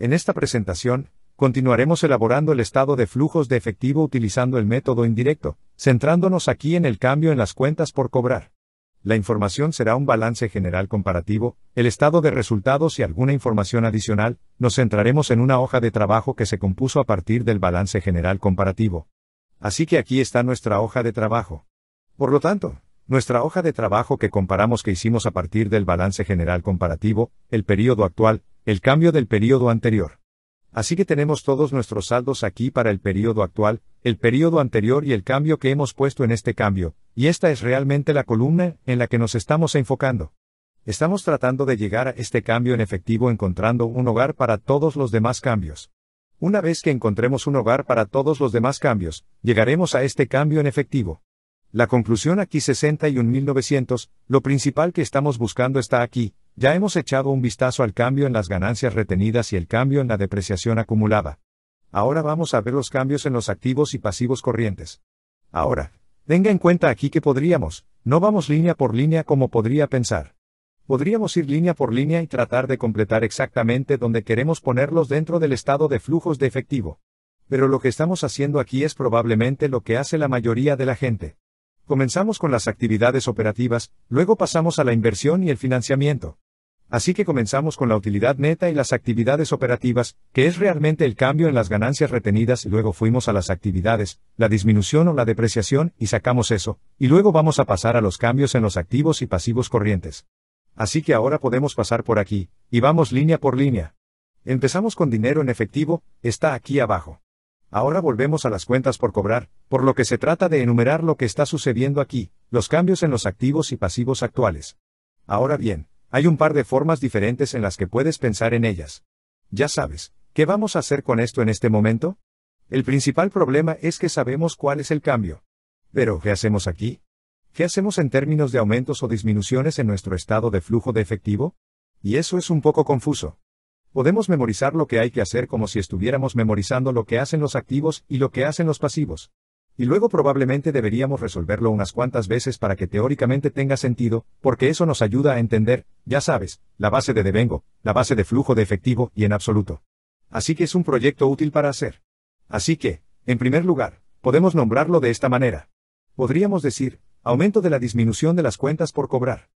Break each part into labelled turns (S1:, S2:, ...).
S1: En esta presentación, continuaremos elaborando el estado de flujos de efectivo utilizando el método indirecto, centrándonos aquí en el cambio en las cuentas por cobrar. La información será un balance general comparativo, el estado de resultados y alguna información adicional, nos centraremos en una hoja de trabajo que se compuso a partir del balance general comparativo. Así que aquí está nuestra hoja de trabajo. Por lo tanto, nuestra hoja de trabajo que comparamos que hicimos a partir del balance general comparativo, el periodo actual, el cambio del periodo anterior. Así que tenemos todos nuestros saldos aquí para el periodo actual, el periodo anterior y el cambio que hemos puesto en este cambio, y esta es realmente la columna en la que nos estamos enfocando. Estamos tratando de llegar a este cambio en efectivo encontrando un hogar para todos los demás cambios. Una vez que encontremos un hogar para todos los demás cambios, llegaremos a este cambio en efectivo. La conclusión aquí 61.900, lo principal que estamos buscando está aquí, ya hemos echado un vistazo al cambio en las ganancias retenidas y el cambio en la depreciación acumulada. Ahora vamos a ver los cambios en los activos y pasivos corrientes. Ahora, tenga en cuenta aquí que podríamos, no vamos línea por línea como podría pensar. Podríamos ir línea por línea y tratar de completar exactamente donde queremos ponerlos dentro del estado de flujos de efectivo. Pero lo que estamos haciendo aquí es probablemente lo que hace la mayoría de la gente. Comenzamos con las actividades operativas, luego pasamos a la inversión y el financiamiento. Así que comenzamos con la utilidad neta y las actividades operativas, que es realmente el cambio en las ganancias retenidas y luego fuimos a las actividades, la disminución o la depreciación y sacamos eso, y luego vamos a pasar a los cambios en los activos y pasivos corrientes. Así que ahora podemos pasar por aquí, y vamos línea por línea. Empezamos con dinero en efectivo, está aquí abajo. Ahora volvemos a las cuentas por cobrar, por lo que se trata de enumerar lo que está sucediendo aquí, los cambios en los activos y pasivos actuales. Ahora bien, hay un par de formas diferentes en las que puedes pensar en ellas. Ya sabes, ¿qué vamos a hacer con esto en este momento? El principal problema es que sabemos cuál es el cambio. Pero, ¿qué hacemos aquí? ¿Qué hacemos en términos de aumentos o disminuciones en nuestro estado de flujo de efectivo? Y eso es un poco confuso. Podemos memorizar lo que hay que hacer como si estuviéramos memorizando lo que hacen los activos y lo que hacen los pasivos. Y luego probablemente deberíamos resolverlo unas cuantas veces para que teóricamente tenga sentido, porque eso nos ayuda a entender, ya sabes, la base de devengo, la base de flujo de efectivo y en absoluto. Así que es un proyecto útil para hacer. Así que, en primer lugar, podemos nombrarlo de esta manera. Podríamos decir, aumento de la disminución de las cuentas por cobrar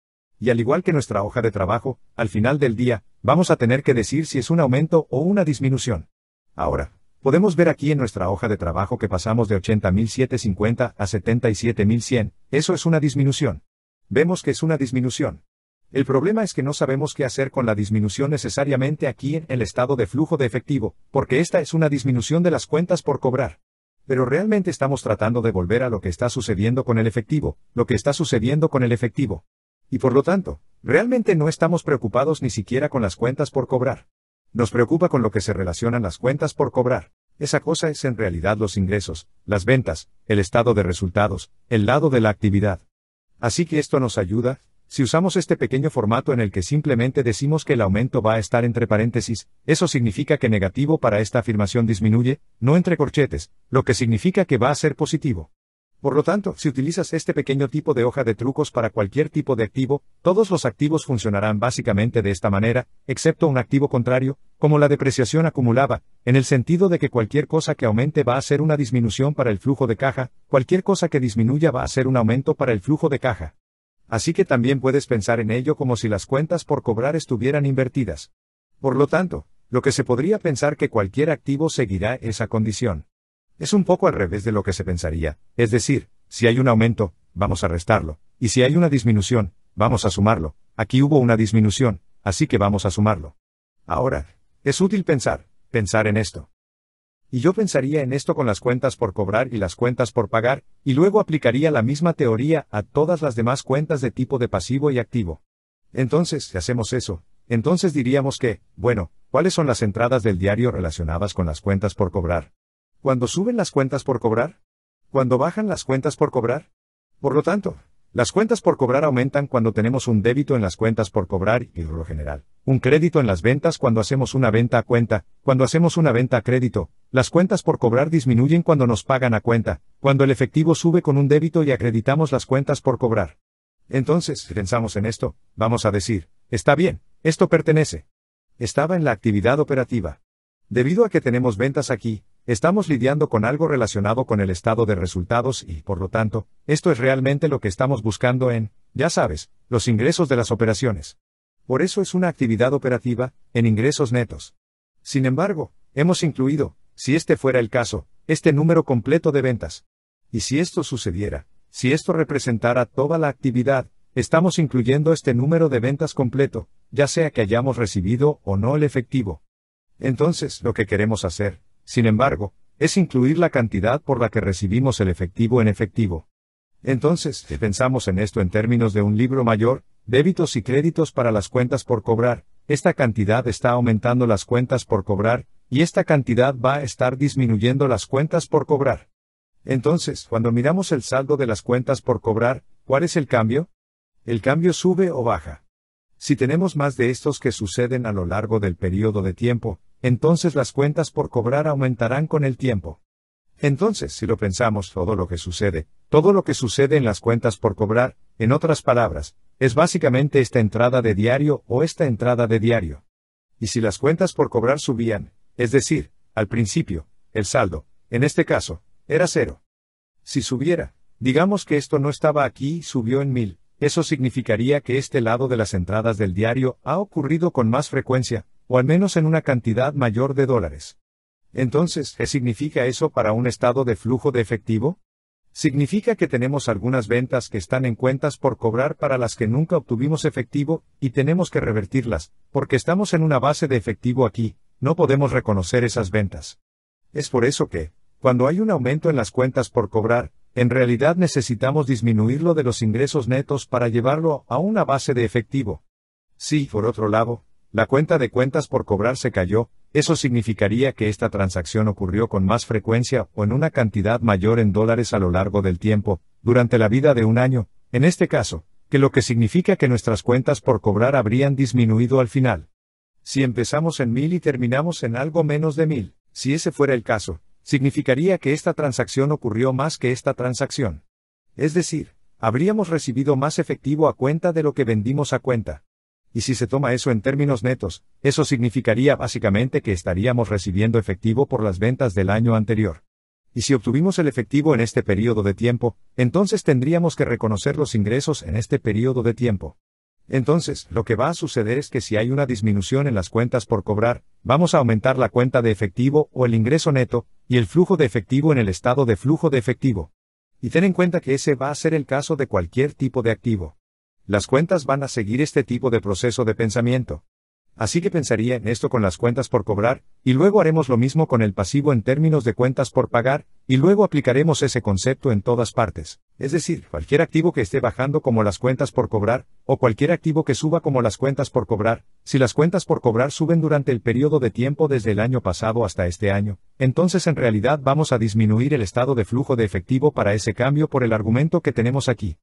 S1: y al igual que nuestra hoja de trabajo, al final del día, vamos a tener que decir si es un aumento o una disminución. Ahora, podemos ver aquí en nuestra hoja de trabajo que pasamos de 80.750 a 77.100, eso es una disminución. Vemos que es una disminución. El problema es que no sabemos qué hacer con la disminución necesariamente aquí en el estado de flujo de efectivo, porque esta es una disminución de las cuentas por cobrar. Pero realmente estamos tratando de volver a lo que está sucediendo con el efectivo, lo que está sucediendo con el efectivo. Y por lo tanto, realmente no estamos preocupados ni siquiera con las cuentas por cobrar. Nos preocupa con lo que se relacionan las cuentas por cobrar. Esa cosa es en realidad los ingresos, las ventas, el estado de resultados, el lado de la actividad. Así que esto nos ayuda, si usamos este pequeño formato en el que simplemente decimos que el aumento va a estar entre paréntesis, eso significa que negativo para esta afirmación disminuye, no entre corchetes, lo que significa que va a ser positivo. Por lo tanto, si utilizas este pequeño tipo de hoja de trucos para cualquier tipo de activo, todos los activos funcionarán básicamente de esta manera, excepto un activo contrario, como la depreciación acumulaba, en el sentido de que cualquier cosa que aumente va a ser una disminución para el flujo de caja, cualquier cosa que disminuya va a ser un aumento para el flujo de caja. Así que también puedes pensar en ello como si las cuentas por cobrar estuvieran invertidas. Por lo tanto, lo que se podría pensar que cualquier activo seguirá esa condición. Es un poco al revés de lo que se pensaría, es decir, si hay un aumento, vamos a restarlo, y si hay una disminución, vamos a sumarlo, aquí hubo una disminución, así que vamos a sumarlo. Ahora, es útil pensar, pensar en esto. Y yo pensaría en esto con las cuentas por cobrar y las cuentas por pagar, y luego aplicaría la misma teoría a todas las demás cuentas de tipo de pasivo y activo. Entonces, si hacemos eso, entonces diríamos que, bueno, ¿cuáles son las entradas del diario relacionadas con las cuentas por cobrar? ¿Cuando suben las cuentas por cobrar? ¿Cuando bajan las cuentas por cobrar? Por lo tanto, las cuentas por cobrar aumentan cuando tenemos un débito en las cuentas por cobrar y, por lo general, un crédito en las ventas cuando hacemos una venta a cuenta, cuando hacemos una venta a crédito, las cuentas por cobrar disminuyen cuando nos pagan a cuenta, cuando el efectivo sube con un débito y acreditamos las cuentas por cobrar. Entonces, si pensamos en esto, vamos a decir, está bien, esto pertenece. Estaba en la actividad operativa. Debido a que tenemos ventas aquí, Estamos lidiando con algo relacionado con el estado de resultados y, por lo tanto, esto es realmente lo que estamos buscando en, ya sabes, los ingresos de las operaciones. Por eso es una actividad operativa, en ingresos netos. Sin embargo, hemos incluido, si este fuera el caso, este número completo de ventas. Y si esto sucediera, si esto representara toda la actividad, estamos incluyendo este número de ventas completo, ya sea que hayamos recibido o no el efectivo. Entonces, lo que queremos hacer, sin embargo, es incluir la cantidad por la que recibimos el efectivo en efectivo. Entonces, si pensamos en esto en términos de un libro mayor, débitos y créditos para las cuentas por cobrar, esta cantidad está aumentando las cuentas por cobrar, y esta cantidad va a estar disminuyendo las cuentas por cobrar. Entonces, cuando miramos el saldo de las cuentas por cobrar, ¿cuál es el cambio? El cambio sube o baja. Si tenemos más de estos que suceden a lo largo del periodo de tiempo, entonces las cuentas por cobrar aumentarán con el tiempo. Entonces, si lo pensamos, todo lo que sucede, todo lo que sucede en las cuentas por cobrar, en otras palabras, es básicamente esta entrada de diario o esta entrada de diario. Y si las cuentas por cobrar subían, es decir, al principio, el saldo, en este caso, era cero. Si subiera, digamos que esto no estaba aquí y subió en mil, eso significaría que este lado de las entradas del diario ha ocurrido con más frecuencia, o al menos en una cantidad mayor de dólares. Entonces, ¿qué significa eso para un estado de flujo de efectivo? Significa que tenemos algunas ventas que están en cuentas por cobrar para las que nunca obtuvimos efectivo, y tenemos que revertirlas, porque estamos en una base de efectivo aquí, no podemos reconocer esas ventas. Es por eso que, cuando hay un aumento en las cuentas por cobrar, en realidad necesitamos disminuirlo de los ingresos netos para llevarlo a una base de efectivo. Si, por otro lado, la cuenta de cuentas por cobrar se cayó, eso significaría que esta transacción ocurrió con más frecuencia o en una cantidad mayor en dólares a lo largo del tiempo, durante la vida de un año, en este caso, que lo que significa que nuestras cuentas por cobrar habrían disminuido al final. Si empezamos en mil y terminamos en algo menos de mil, si ese fuera el caso, significaría que esta transacción ocurrió más que esta transacción. Es decir, habríamos recibido más efectivo a cuenta de lo que vendimos a cuenta. Y si se toma eso en términos netos, eso significaría básicamente que estaríamos recibiendo efectivo por las ventas del año anterior. Y si obtuvimos el efectivo en este periodo de tiempo, entonces tendríamos que reconocer los ingresos en este periodo de tiempo. Entonces, lo que va a suceder es que si hay una disminución en las cuentas por cobrar, vamos a aumentar la cuenta de efectivo o el ingreso neto, y el flujo de efectivo en el estado de flujo de efectivo. Y ten en cuenta que ese va a ser el caso de cualquier tipo de activo. Las cuentas van a seguir este tipo de proceso de pensamiento. Así que pensaría en esto con las cuentas por cobrar, y luego haremos lo mismo con el pasivo en términos de cuentas por pagar, y luego aplicaremos ese concepto en todas partes. Es decir, cualquier activo que esté bajando como las cuentas por cobrar, o cualquier activo que suba como las cuentas por cobrar, si las cuentas por cobrar suben durante el periodo de tiempo desde el año pasado hasta este año, entonces en realidad vamos a disminuir el estado de flujo de efectivo para ese cambio por el argumento que tenemos aquí.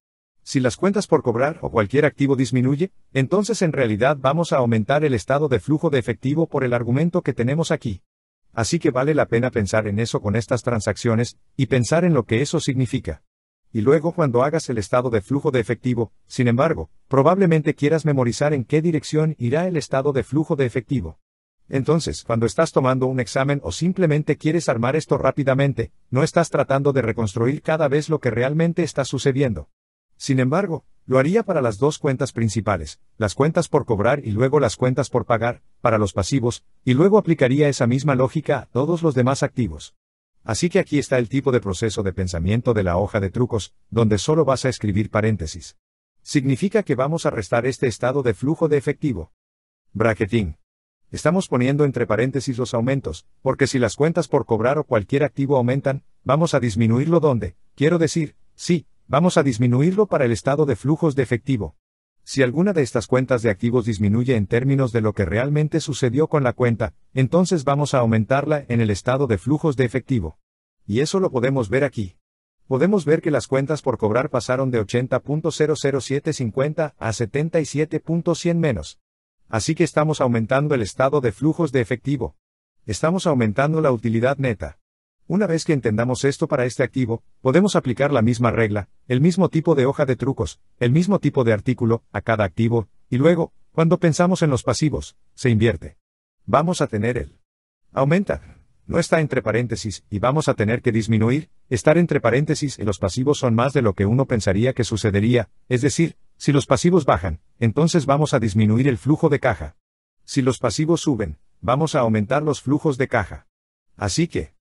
S1: Si las cuentas por cobrar o cualquier activo disminuye, entonces en realidad vamos a aumentar el estado de flujo de efectivo por el argumento que tenemos aquí. Así que vale la pena pensar en eso con estas transacciones, y pensar en lo que eso significa. Y luego cuando hagas el estado de flujo de efectivo, sin embargo, probablemente quieras memorizar en qué dirección irá el estado de flujo de efectivo. Entonces, cuando estás tomando un examen o simplemente quieres armar esto rápidamente, no estás tratando de reconstruir cada vez lo que realmente está sucediendo. Sin embargo, lo haría para las dos cuentas principales, las cuentas por cobrar y luego las cuentas por pagar, para los pasivos, y luego aplicaría esa misma lógica a todos los demás activos. Así que aquí está el tipo de proceso de pensamiento de la hoja de trucos, donde solo vas a escribir paréntesis. Significa que vamos a restar este estado de flujo de efectivo. Bracketing. Estamos poniendo entre paréntesis los aumentos, porque si las cuentas por cobrar o cualquier activo aumentan, vamos a disminuirlo donde, quiero decir, sí, Vamos a disminuirlo para el estado de flujos de efectivo. Si alguna de estas cuentas de activos disminuye en términos de lo que realmente sucedió con la cuenta, entonces vamos a aumentarla en el estado de flujos de efectivo. Y eso lo podemos ver aquí. Podemos ver que las cuentas por cobrar pasaron de 80.00750 a 77.100 menos. Así que estamos aumentando el estado de flujos de efectivo. Estamos aumentando la utilidad neta. Una vez que entendamos esto para este activo, podemos aplicar la misma regla, el mismo tipo de hoja de trucos, el mismo tipo de artículo, a cada activo, y luego, cuando pensamos en los pasivos, se invierte. Vamos a tener el aumenta. No está entre paréntesis, y vamos a tener que disminuir, estar entre paréntesis y los pasivos son más de lo que uno pensaría que sucedería, es decir, si los pasivos bajan, entonces vamos a disminuir el flujo de caja. Si los pasivos suben, vamos a aumentar los flujos de caja. Así que,